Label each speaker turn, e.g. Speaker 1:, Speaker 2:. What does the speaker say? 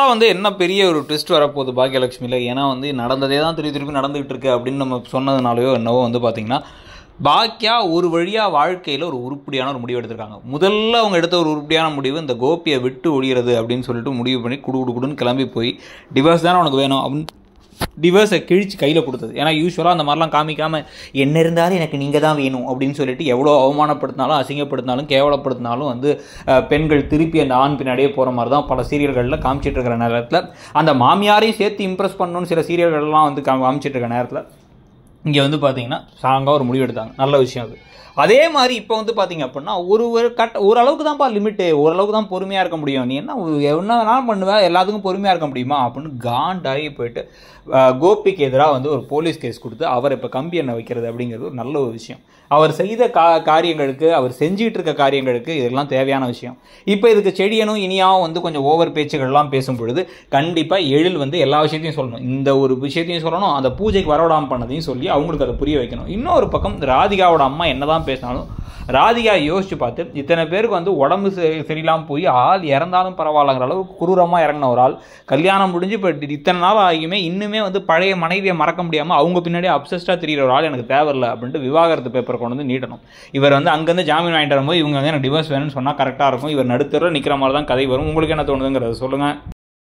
Speaker 1: ஆக்சுவலாக வந்து என்ன பெரிய ஒரு ட்விஸ்ட் வரப்போகுது பாக்கியலட்சுமியில் ஏன்னா வந்து நடந்ததே தான் திருப்பி திருப்பி நடந்துகிட்டு இருக்கு அப்படின்னு நம்ம சொன்னதுனாலயோ என்னவோ வந்து பார்த்திங்கன்னா பாக்கியா ஒரு வழியாக வாழ்க்கையில் ஒரு உருப்படியான ஒரு முடிவு எடுத்திருக்காங்க முதல்ல அவங்க எடுத்த ஒரு உருப்படியான முடிவு இந்த கோபியை விட்டு ஒழியிறது அப்படின்னு சொல்லிட்டு முடிவு பண்ணி குடு குடுன்னு கிளம்பி போய் டிவோர்ஸ் தானே உனக்கு வேணும் அப்படின்னு டிவர்ஸை கிழிச்சு கையில் கொடுத்தது ஏன்னா யூஸ்வலாக அந்த மாதிரிலாம் காமிக்காமல் என்ன இருந்தாலும் எனக்கு நீங்கள் தான் வேணும் அப்படின்னு சொல்லிட்டு எவ்வளோ அவமானப்படுத்தினாலும் அசிங்கப்படுத்தினாலும் கேவலப்படுத்தினாலும் வந்து பெண்கள் திருப்பி அந்த ஆண் பின்னாடியே போகிற மாதிரி தான் பல சீரியல்களில் காமிச்சிட்டு இருக்கிற நேரத்தில் அந்த மாமியாரையும் சேர்த்து இம்ப்ரெஸ் பண்ணணும்னு சில சீரியல்கள்லாம் வந்து காமிச்சிட்டு இருக்கிற நேரத்தில் இங்கே வந்து பார்த்தீங்கன்னா ஸ்ட்ராங்காக ஒரு முடிவு எடுத்தாங்க நல்ல விஷயம் அது அதே மாதிரி இப்போ வந்து பார்த்தீங்க அப்படின்னா ஒரு ஒரு கட் ஓரளவுக்கு தான்ப்பா லிமிட்டு ஓரளவுக்கு தான் பொறுமையாக இருக்க முடியும் நீ என்ன என்ன வேணாலும் பண்ணுவேன் எல்லாத்துக்கும் பொறுமையாக இருக்க முடியுமா அப்படின்னு காண்டாகி போயிட்டு கோபிக்கு எதிராக வந்து ஒரு போலீஸ் கேஸ் கொடுத்து அவர் இப்போ கம்பி எண்ணெய் வைக்கிறது அப்படிங்கிறது ஒரு நல்ல ஒரு விஷயம் அவர் செய்த கா காரியங்களுக்கு அவர் செஞ்சிகிட்டு இருக்க காரியங்களுக்கு இதெல்லாம் தேவையான விஷயம் இப்போ இதுக்கு செடியனும் இனியாவும் வந்து கொஞ்சம் ஓவர் பேச்சுகள்லாம் பேசும் பொழுது கண்டிப்பாக எழில் வந்து எல்லா விஷயத்தையும் சொல்லணும் இந்த ஒரு விஷயத்தையும் சொல்லணும் அந்த பூஜைக்கு வரவிடாமல் பண்ணதையும் சொல்லி அவங்களுக்கு அதை புரிய வைக்கணும் இன்னொரு பக்கம் ராதிகாவோட அம்மா என்ன பேசினாலும் ராதிகா யோசிச்சு பார்த்து இத்தனை பேருக்கு வந்து உடம்பு சரி சரியில்லாமல் போய் ஆள் இறந்தாலும் பரவாயில்லங்கிற அளவுக்கு குரூரமாக இறங்கின ஒரு ஆள் கல்யாணம் முடிஞ்சு இப்போ இத்தனை நாள் ஆகியுமே இன்னுமே வந்து பழைய மனைவியை மறக்க முடியாமல் அவங்க பின்னாடி அப்சஸ்டாக தெரிகிற ஒரு ஆள் எனக்கு தேவையில்லை அப்படின்ட்டு விவாகரத்து பேப்பர் கொண்டு வந்து நீட்டணும் இவர் வந்து அங்கேருந்து ஜாமீன் வாங்கிட்டு வரும்போது இவங்க வந்து எனக்கு டிவோர்ஸ் வேணும்னு சொன்னால் கரெக்டாக இருக்கும் இவர் நடுத்தர நிற்கிற மாதிரி தான் கதை வரும் உங்களுக்கு என்ன தோணுதுங்கிறத சொல்லுங்கள்